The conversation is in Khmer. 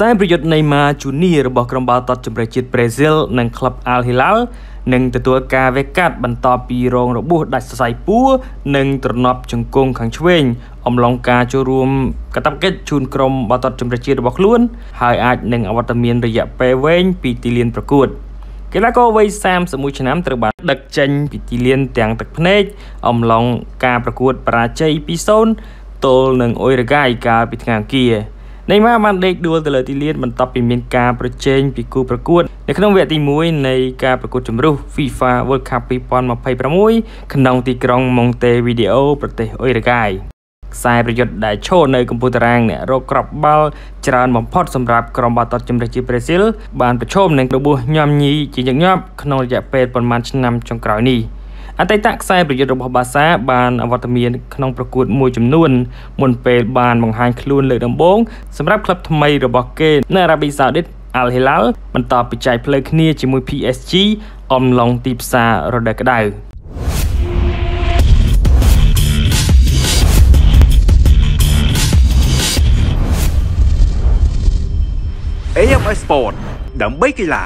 ខ្សែប្រយុទ្ធណេម៉ាជូនីរបស់ក្រុមបាល់ទាត់ជម្រើសជាតិប្រេស៊ីលនិងក្លឹបអាល់ហ៊ីឡាល់នឹងទទួលការវេកាត់បន្ទាប់ពីរងរបួសដាច់សរសៃពួរនិងទ្រនាប់ជង្គង់ខាងឆ្វេងអំឡុងការចូលរួមកតបកិច្ចជូនក្រុមបាល់ទាត់ជម្រើសជាតិរបស់ខ្លួន ហើយអាចនឹងអវត្តមានរយៈពេលវែងពីទីលានប្រកួតកីឡាករវ័យ31ឆ្នាំត្រូវបានដឹកចេញពីទីលានទាំងទឹកភ្នែកអំឡុងការប្រកួតបរាជ័យ2-0ទល់នឹងអ៊ុយរ៉ាហ្គាយកាលពីថ្ងៃអង្គារណេម៉ាបានដេកដួលទៅលើទីលានបន្ទាប់ពីមានការប្រជែងពីគូប្រកួតនៅក្នុងវគ្គទី1នៃការប្រកួតជម្រុះ FIFA World Cup 2026ក្នុងទីក្រុង Montevideo ប្រទេសអ៊ុយរ៉ាកាយខ្សែប្រយុទ្ធដែលឈរនៅកំពូលតារាងអ្នករកក្របបាល់ច្រើនបំផុតសម្រាប់ក្រុមបាល់ទាត់ជម្រើសជាប្រេស៊ីលបានប្រឈមនឹងរបួសញាំញីជាញឹកញាប់ក្នុងរយៈពេលប្រមាណឆ្នាំចុងក្រោយនេះ។អតីតខ្សែប្រយុទ្ធរបស់បាសា បានអវត្តមានក្នុងប្រកួតមួយចំនួនមុនពេលបានបង្ហាញខ្លួនលើកដំបូងសម្រាប់ក្លឹបថ្មីរបស់គេនៅអារ៉ាប៊ីសាអូឌីត Al Hilal បន្តបច្ច័យផ្លូវគ្នាជាមួយ PSG អំឡុងទីផ្សាររដូវក្តៅអេអេមអេសពតដើម្បីកីឡា